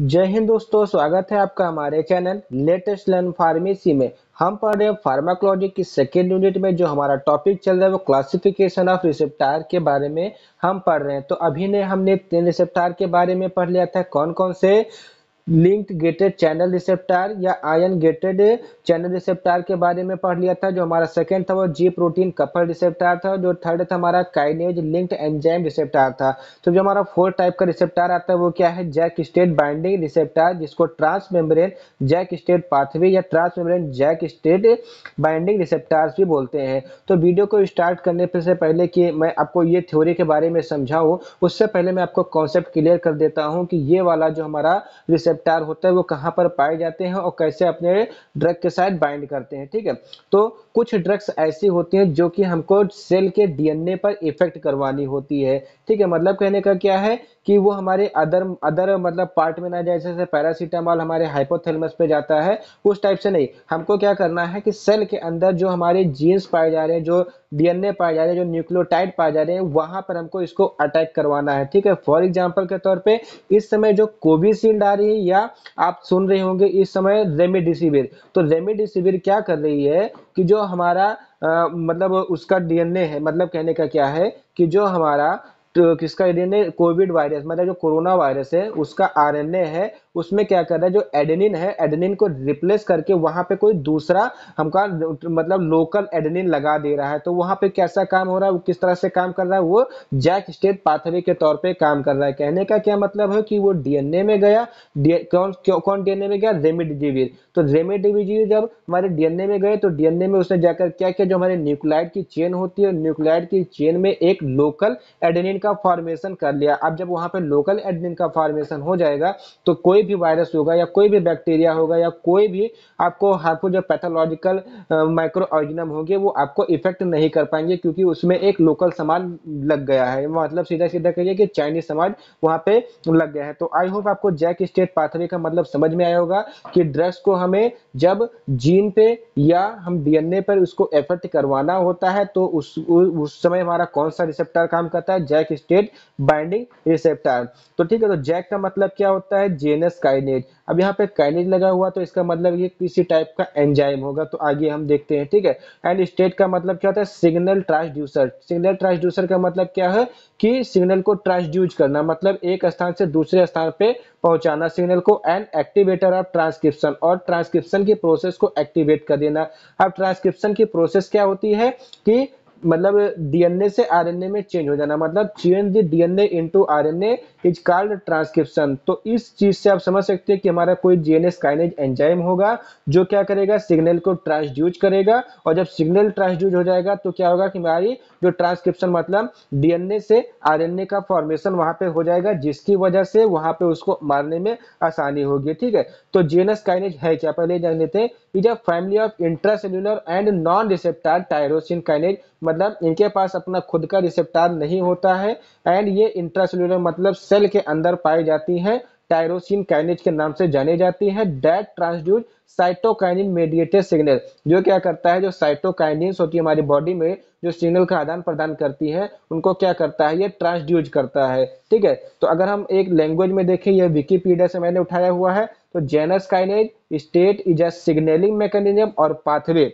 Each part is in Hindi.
जय हिंद दोस्तों स्वागत है आपका हमारे चैनल लेटेस्ट लर्न फार्मेसी में हम पढ़ रहे हैं फार्माकोलॉजी की सेकेंड यूनिट में जो हमारा टॉपिक चल रहा है वो क्लासिफिकेशन ऑफ रिसेप्टार के बारे में हम पढ़ रहे हैं तो अभी ने हमने तीन रिसेप्टार के बारे में पढ़ लिया था कौन कौन से लिंक्ड गेटेड चैनल रिसेप्टार या आयन गेटेड चैनल रिसेप्टार के बारे में पढ़ लिया था जो हमारा सेकेंड था वो जी प्रोटीन कपल रिसेप्टार था जो थर्ड था हमारा काइनेज लिंक्ड एंजाइम रिसेप्टार था तो जो हमारा फोर्थ टाइप का रिसेप्टार आता है वो क्या है जैक स्टेट बाइंडिंग रिसेप्टार जिसको transmembrane JAK STAT pathway या transmembrane JAK STAT binding receptors भी बोलते हैं तो वीडियो को स्टार्ट करने से पहले कि मैं आपको ये थ्योरी के बारे में समझाऊँ उससे पहले मैं आपको कॉन्सेप्ट क्लियर कर देता हूँ कि ये वाला जो हमारा रिसेप्ट रिसेप्टार होता है वो कहाँ पर पाए जाते हैं और कैसे अपने ड्रग के साथ बाइंड करते हैं ठीक है तो कुछ ड्रग्स ऐसी होती हैं जो कि हमको सेल के डीएनए पर इफेक्ट करवानी होती है ठीक है मतलब कहने का क्या है कि वो हमारे अदर अदर मतलब पार्ट में ना जाए जैसे पैरासीटामॉल हमारे हाइपोथेलमस पे जाता है उस टाइप से नहीं हमको क्या करना है कि सेल के अंदर जो हमारे जीन्स पाए जा रहे हैं जो डीएनए पाए जा रहे हैं जो न्यूक्लियोटाइड पाए जा रहे हैं वहां पर हमको इसको अटैक करवाना है ठीक है फॉर एग्जाम्पल के तौर पर इस समय जो कोविशील्ड आ रही है या आप सुन रहे होंगे इस समय रेमिडिसिविर तो रेमिडिसिविर क्या कर रही है कि जो हमारा मतलब उसका डी है मतलब कहने का क्या है कि जो हमारा तो किसका एडीएनए कोविड वायरस मतलब जो कोरोना वायरस है उसका आरएनए है उसमें क्या कर रहा है जो एडेनिन है एडेनिन को रिप्लेस करके वहां पे कोई दूसरा हमको मतलब लोकल एडेनिन लगा दे रहा है तो वहां पे कैसा काम हो रहा है वो किस तरह से काम कर रहा है वो जैक स्टेट पाथवे के तौर पे काम कर रहा है कहने का क्या मतलब है कि वो डीएनए में गया कौन कौन डीएनए में गया रेमिडिजिविर तो रेमिडिजिविर जब हमारे डीएनए में गए तो डीएनए में उसने जाकर क्या किया जो हमारे न्यूक्लाइड की चेन होती है न्यूक्लाइड की चेन में एक लोकल एडेनिन का फॉर्मेशन कर लिया अब जब वहाँ पे लोकल एडमिन का फॉर्मेशन हो जाएगा तो कोई भी वायरस होगा या कोई भी बैक्टीरिया होगा या कोई भी आपको हार्मफुल जो पैथोलॉजिकल माइक्रो ऑर्गेनम होंगे वो आपको इफेक्ट नहीं कर पाएंगे क्योंकि उसमें एक लोकल समाज लग गया है मतलब सीधा सीधा कहिए कि चाइनीज समाज वहाँ पे लग गया है तो आई होप आपको जैक स्टेट पाथवे का मतलब समझ में आया होगा कि ड्रग्स को हमें जब जीन पे या हम डीएनए पर उसको एफर्ट करवाना होता है तो उस उस समय हमारा कौन सा रिसेप्टर काम करता है JAK JAK STAT binding receptor तो ठीक है तो जैक का मतलब क्या होता है जेनस काइनेज अब यहाँ पे काइनेज लगा हुआ तो इसका मतलब ये किसी टाइप का एंजाइम होगा तो आगे हम देखते हैं ठीक है एंड स्टेट का मतलब क्या होता है सिग्नल ट्रांसड्यूसर सिग्नल ट्रांसड्यूसर का मतलब क्या है कि सिग्नल को ट्रांसड्यूज करना मतलब एक स्थान से दूसरे स्थान पे पहुंचाना सिग्नल को एंड एक्टिवेटर ऑफ ट्रांसक्रिप्शन और ट्रांसक्रिप्शन की प्रोसेस को एक्टिवेट कर देना अब ट्रांसक्रिप्शन की प्रोसेस क्या होती है कि मतलब डीएनए से आरएनए में चेंज हो जाना मतलब change DNA into RNA is called transcription तो इस चीज से आप समझ सकते हैं कि हमारा कोई जीएनएस काइनेज एंजाइम होगा जो क्या करेगा सिग्नल को ट्रांसड्यूज करेगा और जब सिग्नल ट्रांसड्यूज हो जाएगा तो क्या होगा कि हमारी जो ट्रांसक्रिप्शन मतलब डीएनए से आरएनए का फॉर्मेशन वहां पे हो जाएगा जिसकी वजह से वहां पे उसको मारने में आसानी होगी ठीक है तो जीएनएस काइनेज है क्या पहले जान लेते हैं family of intracellular and non receptor tyrosine kinase मतलब इनके पास अपना खुद का रिसेप्टार नहीं होता है एंड ये इंट्रासेलुलर मतलब सेल के अंदर पाई जाती हैं टायरोसिन काइनेज के नाम से जाने जाती है that transduce cytokinin mediated signal जो क्या करता है जो साइटोकाइनिन होती है हमारी बॉडी में जो सिग्नल का आदान प्रदान करती है उनको क्या करता है ये ट्रांसड्यूज करता है ठीक है तो अगर हम एक लैंग्वेज में देखें यह विकीपीडिया से मैंने उठाया हुआ है तो Janus kinase STAT is a signalling mechanism और पाथवे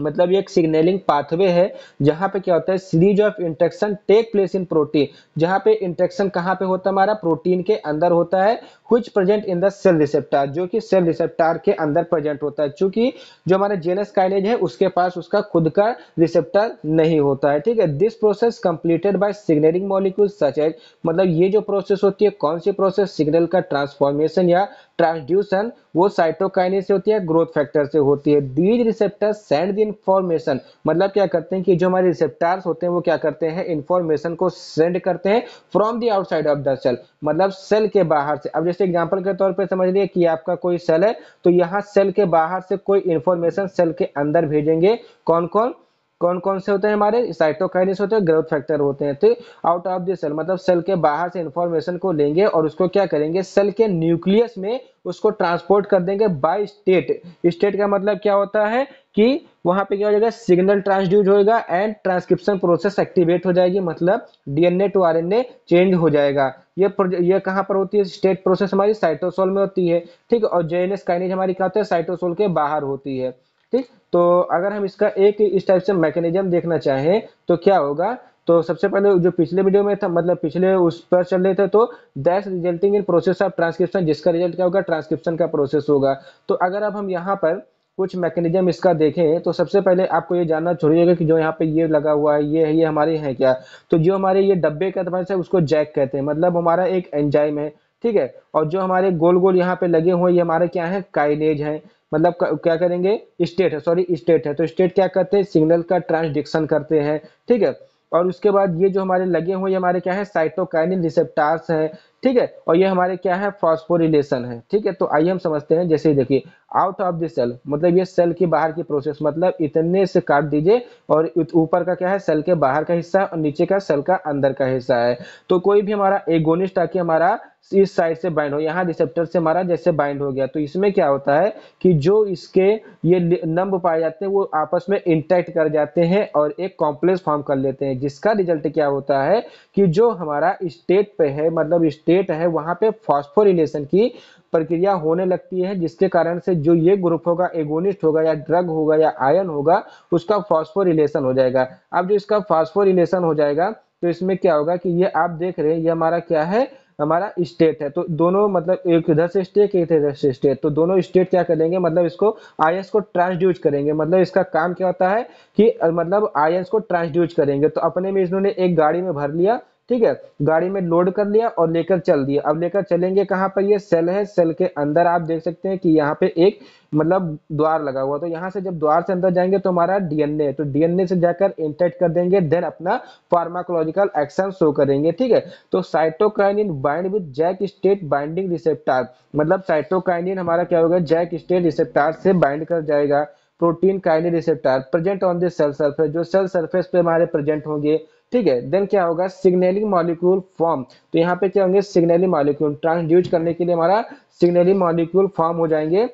मतलब ये एक सिग्नलिंग पाथवे है जहाँ पे क्या होता है series of interaction take place in protein जहाँ पे इंट्रेक्शन कहाँ पे होता है हमारा प्रोटीन के अंदर होता है कुछ present in the cell receptor जो कि सेल रिसेप्टर के अंदर प्रेजेंट होता है क्योंकि जो हमारे जेनस काइलेज है उसके पास उसका खुद का रिसेप्टर नहीं होता है ठीक है this process completed by signalling molecule such as मतलब ये जो प्रोसेस होती है कौन सी प्रोसेस सिग्नल का ट्रांसफॉर्मेशन या ट्रांसड्यूशन वो साइटोकाइने से होती है ग्रोथ फैक्टर से होती है these receptor send the information मतलब क्या करते हैं कि जो हमारे रिसेप्टार्स होते हैं वो क्या करते हैं इन्फॉर्मेशन को सेंड करते हैं from the outside of the cell मतलब सेल के बाहर से अब जैसे जस्ट एग्जाम्पल के तौर पर समझ लिए कि आपका कोई सेल है तो यहाँ सेल के बाहर से कोई इंफॉर्मेशन सेल के अंदर भेजेंगे कौन कौन कौन कौन से होते हैं हमारे साइटोकाइनिस होते हैं ग्रोथ फैक्टर होते हैं तो आउट ऑफ द सेल मतलब सेल के बाहर से इंफॉर्मेशन को लेंगे और उसको क्या करेंगे सेल के न्यूक्लियस में उसको ट्रांसपोर्ट कर देंगे बाय स्टेट स्टेट का मतलब क्या होता है कि वहां पे क्या हो जाएगा सिग्नल ट्रांसड्यूज होएगा एंड ट्रांसक्रिप्शन प्रोसेस एक्टिवेट हो जाएगी मतलब डीएनए टू आरएनए चेंज हो जाएगा ये ये कहाँ पर होती है स्टेट प्रोसेस हमारी साइटोसोल में होती है ठीक और जे एन एस काइनेज हमारी क्या होती है साइटोसोल के बाहर होती है ठीक तो अगर हम इसका एक इस टाइप से मैकेनिज्म देखना चाहें तो क्या होगा तो सबसे पहले जो पिछले वीडियो में था मतलब पिछले उस पर चल रहे थे तो that's resulting in process of transcription जिसका रिजल्ट क्या होगा ट्रांसक्रिप्शन का प्रोसेस होगा तो अगर अब हम यहाँ पर कुछ मैकेनिज्म इसका देखें तो सबसे पहले आपको ये जानना छोड़िएगा कि जो यहाँ पे ये लगा हुआ है ये है ये हमारे हैं क्या तो जो हमारे ये डब्बे का तुम्हारे से उसको जैक कहते हैं मतलब हमारा एक एंजाइम है ठीक है और जो हमारे गोल गोल यहाँ पे लगे हुए ये हमारे क्या है काइनेज हैं मतलब क्या करेंगे स्टेट है सॉरी स्टेट है तो स्टेट क्या करते हैं सिग्नल का ट्रांसडिक्शन करते हैं ठीक है और उसके बाद ये जो हमारे लगे हुए ये हमारे क्या है साइटोकाइनिन रिसेप्टार्स हैं ठीक है और ये हमारे क्या है फॉस्फोरिलेशन है ठीक है तो आइए हम समझते हैं जैसे देखिए आउट ऑफ द सेल मतलब ये सेल के बाहर की प्रोसेस मतलब इतने से काट दीजिए और ऊपर का क्या है सेल के बाहर का हिस्सा और नीचे का सेल का अंदर का हिस्सा है तो कोई भी हमारा एगोनिस्ट आके हमारा इस साइड से बाइंड हो यहाँ रिसेप्टर से हमारा जैसे बाइंड हो गया तो इसमें क्या होता है कि जो इसके ये नंब पाए जाते हैं वो आपस में इंटैक्ट कर जाते हैं और एक कॉम्प्लेक्स फॉर्म कर लेते हैं जिसका रिजल्ट क्या होता है कि जो हमारा स्टेट पे है मतलब स्टेट है वहाँ पे फॉस्फोरिलेशन की प्रक्रिया होने लगती है जिसके कारण से जो ये ग्रुप होगा एगोनिस्ट होगा या ड्रग होगा या आयन होगा उसका फॉस्फोरिलेशन हो जाएगा अब जो इसका फॉस्फोरिलेशन हो जाएगा तो इसमें क्या होगा कि ये आप देख रहे हैं ये हमारा क्या है हमारा स्टेट है तो दोनों मतलब एक इधर से स्टेट एक इधर से स्टेट तो दोनों स्टेट क्या करेंगे मतलब इसको आयंस को ट्रांसड्यूज करेंगे मतलब इसका काम क्या होता है कि मतलब आयंस को ट्रांसड्यूज करेंगे तो अपने में इन्होंने एक गाड़ी में भर लिया ठीक है गाड़ी में लोड कर लिया और लेकर चल दिया अब लेकर चलेंगे कहाँ पर ये सेल है सेल के अंदर आप देख सकते हैं कि यहाँ पे एक मतलब द्वार लगा हुआ तो यहाँ से जब द्वार से अंदर जाएंगे तो हमारा डीएनए तो डीएनए से जाकर इंटेक्ट कर देंगे देन अपना फार्माकोलॉजिकल एक्शन शो करेंगे ठीक है तो cytokinin bind with JAK STAT binding receptor मतलब साइटोकाइनिन हमारा क्या होगा जैक स्टेट रिसेप्टार से बाइंड कर जाएगा protein kinin receptor present on the cell surface जो सेल सरफेस पे हमारे प्रेजेंट होंगे ठीक है देन क्या होगा सिग्नलिंग मॉलिक्यूल फॉर्म तो यहाँ पे क्या होंगे सिग्नलिंग मॉलिक्यूल ट्रांसड्यूज करने के लिए हमारा सिग्नलिंग मॉलिक्यूल फॉर्म हो जाएंगे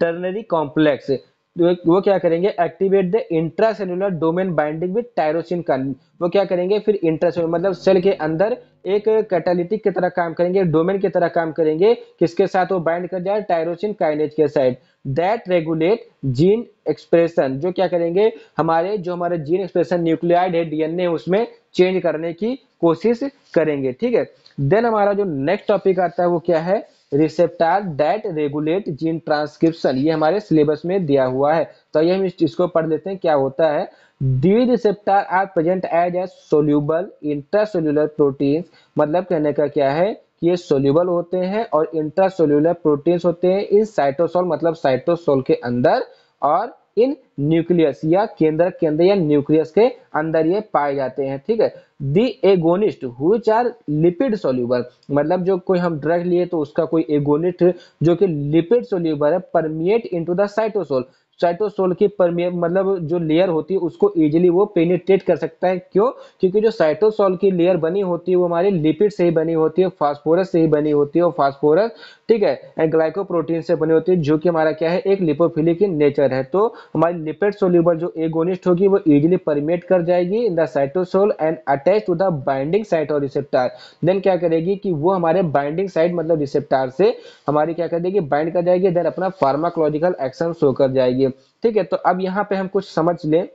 टर्नरी कॉम्प्लेक्स वो क्या करेंगे activate the intracellular domain binding with tyrosine का वो क्या करेंगे फिर इंट्रासेलुलर मतलब सेल के अंदर एक कैटालिटिक की तरह काम करेंगे डोमेन की तरह काम करेंगे किसके साथ वो बाइंड कर जाए टायरोसिन काइनेज के side that regulate gene expression जो क्या करेंगे हमारे जो हमारे जीन एक्सप्रेशन न्यूक्लियाइड है डीएनए उसमें चेंज करने की कोशिश करेंगे ठीक है देन हमारा जो नेक्स्ट टॉपिक आता है वो क्या है receptor that regulate gene transcription ये हमारे सिलेबस में दिया हुआ है तो ये हम इसको पढ़ लेते हैं क्या होता है the receptor are present as a soluble intracellular protein मतलब कहने का क्या है कि ये सोल्यूबल होते हैं और इंट्रासोल्यूलर प्रोटीन्स होते हैं इन साइटोसोल मतलब साइटोसोल के अंदर और इन न्यूक्लियस या केंद्र के अंदर या न्यूक्लियस के अंदर ये पाए जाते हैं ठीक है the agonist which are lipid soluble मतलब जो कोई हम ड्रग लिए तो उसका कोई एगोनिस्ट जो कि लिपिड सोल्यूबर है permeate into the cytosol cytosol की परमियर मतलब जो लेयर होती है उसको इजीली वो पेनिट्रेट कर सकता है क्यों क्योंकि जो साइटोसोल की लेयर बनी होती है वो हमारे लिपिड से ही बनी होती है फास्फोरस से ही बनी होती है और फास्फोरस ठीक है एंड ग्लाइकोप्रोटीन से बनी होती है जो कि हमारा क्या है एक लिपोफिलिक नेचर है तो हमारी लिपिड सोल्यूबल जो एगोनिस्ट होगी वो इजिली परमिएट कर जाएगी in the cytosol and attach to the binding site और रिसेप्टार देन क्या करेगी कि वो हमारे बाइंडिंग साइट मतलब रिसेप्टार से हमारी क्या कर देगी बाइंड कर जाएगी देन अपना फार्माकोलॉजिकल एक्शन शो कर जाएगी चाहिए ठीक है तो अब यहाँ पे हम कुछ समझ लें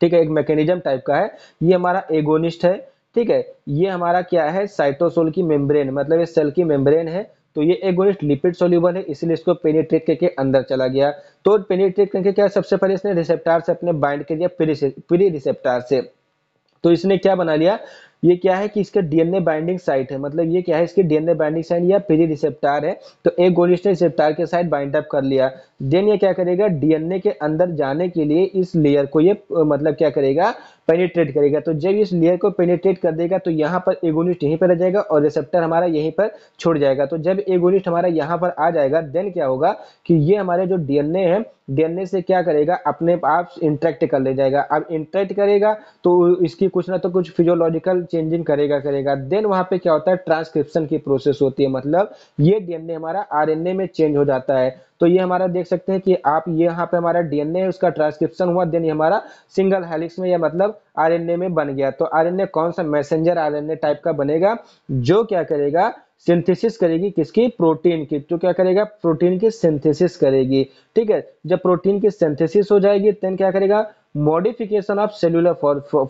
ठीक है एक मैकेनिज्म टाइप का है ये हमारा एगोनिस्ट है ठीक है ये हमारा क्या है साइटोसोल की मेम्ब्रेन मतलब ये सेल की मेम्ब्रेन है तो ये एगोनिस्ट लिपिड सोल्यूबल है इसलिए इसको पेनिट्रेट करके अंदर चला गया तो पेनिट्रेट करके क्या सबसे पहले इसने रिसेप्टार से अपने बाइंड कर दिया प्री रिसेप्टार से तो इसने क्या बना लिया ये क्या है कि इसका डीएनए बाइंडिंग साइट है मतलब ये क्या है इसके डीएनए बाइंडिंग साइट या पेरी रिसेप्टार है तो एक गोलिस्ट ने रिसेप्टार के साइड बाइंड अप कर लिया देन ये क्या करेगा डीएनए के अंदर जाने के लिए इस लेयर को ये मतलब क्या करेगा पेनिट्रेट करेगा तो जब इस लेयर को पेनिट्रेट कर देगा तो यहाँ पर एगोनिस्ट यहीं पर रह जाएगा और रिसेप्टर हमारा यहीं पर छोड़ जाएगा तो जब एगोनिस्ट हमारा यहाँ पर आ जाएगा देन क्या होगा कि ये हमारे जो डीएनए है डीएनए से क्या करेगा अपने आप इंट्रैक्ट कर ले जाएगा अब इंट्रैक्ट करेगा तो इसकी कुछ ना तो कुछ फिजियोलॉजिकल चेंजिंग करेगा करेगा देन वहां पे क्या होता है ट्रांसक्रिप्शन की प्रोसेस होती है मतलब ये डीएनए हमारा आरएनए में चेंज हो जाता है तो ये हमारा देख सकते हैं कि आप ये यहाँ पे हमारा डीएनए है उसका ट्रांसक्रिप्शन हुआ देन ये हमारा सिंगल हेलिक्स में या मतलब आरएनए में बन गया तो आरएनए कौन सा मैसेंजर आरएनए टाइप का बनेगा जो क्या करेगा सिंथेसिस करेगी किसकी प्रोटीन की तो क्या करेगा प्रोटीन की सिंथेसिस करेगी ठीक है जब प्रोटीन की सिंथेसिस हो जाएगी देन क्या करेगा मॉडिफिकेशन ऑफ सेलुलर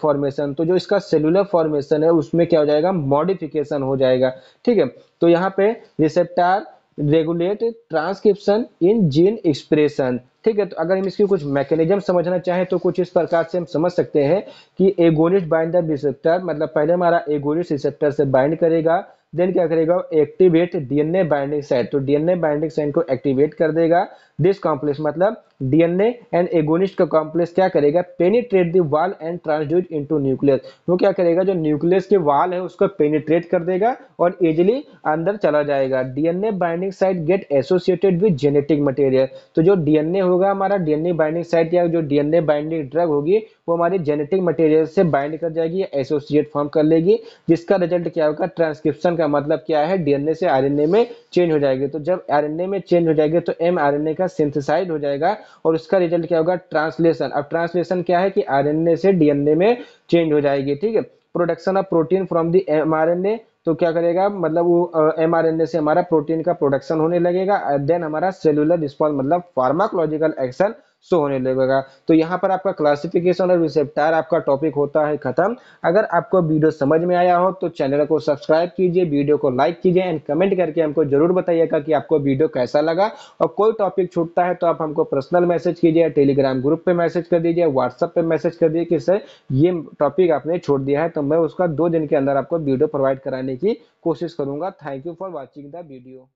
फॉर्मेशन तो जो इसका सेलुलर फॉर्मेशन है उसमें क्या हो जाएगा मॉडिफिकेशन हो जाएगा ठीक है तो यहाँ पे receptor regulate transcription in gene expression ठीक है तो अगर हम इसकी कुछ मैकेनिज्म समझना चाहें तो कुछ इस प्रकार से हम समझ सकते हैं कि एगोनिस्ट बाइंडर रिसेप्टर मतलब पहले हमारा एगोनिस्ट रिसेप्टर से बाइंड करेगा देन क्या करेगा एक्टिवेट डीएनए बाइंडिंग साइट तो डीएनए बाइंडिंग साइट को एक्टिवेट कर देगा डिस कॉम्प्लेक्स मतलब डीएनए एंड एगोनिस्ट का कॉम्प्लेक्स क्या करेगा पेनिट्रेट दी वाल एंड ट्रांसड्यूट इनटू न्यूक्लियस वो क्या करेगा जो न्यूक्लियस के वाल है उसको पेनिट्रेट कर देगा और इजिली अंदर चला जाएगा DNA binding site get associated with genetic material तो जो डीएनए होगा हमारा डीएनए बाइंडिंग साइट या जो डीएनए बाइंडिंग ड्रग होगी वो हमारे जेनेटिक मटेरियल से बाइंड कर जाएगी या एसोसिएट फॉर्म कर लेगी जिसका रिजल्ट क्या होगा ट्रांसक्रिप्शन का मतलब क्या है डीएनए से आरएनए में चेंज हो जाएगी तो जब आरएनए में चेंज हो जाएगी तो एम का सिंथेसाइज हो जाएगा और उसका रिजल्ट क्या होगा ट्रांसलेशन अब ट्रांसलेशन क्या है कि आरएनए से डीएनए में चेंज हो जाएगी ठीक है production of protein from the mRNA तो क्या करेगा मतलब वो एम आर एन ए से हमारा प्रोटीन का प्रोडक्शन होने लगेगा देन हमारा सेलुलर रिस्पॉन्स मतलब फार्माकोलॉजिकल एक्शन सो होने लगेगा तो यहाँ पर आपका क्लासिफिकेशन और रिसेप्टार आपका टॉपिक होता है खत्म अगर आपको वीडियो समझ में आया हो तो चैनल को सब्सक्राइब कीजिए वीडियो को लाइक कीजिए एंड कमेंट करके हमको जरूर बताइएगा कि आपको वीडियो कैसा लगा और कोई टॉपिक छूटता है तो आप हमको पर्सनल मैसेज कीजिए टेलीग्राम ग्रुप पे मैसेज कर दीजिए व्हाट्सअप पे मैसेज कर दीजिए कि सर ये टॉपिक आपने छोड़ दिया है तो मैं उसका दो दिन के अंदर आपको वीडियो प्रोवाइड कराने की कोशिश करूंगा thank you for watching the video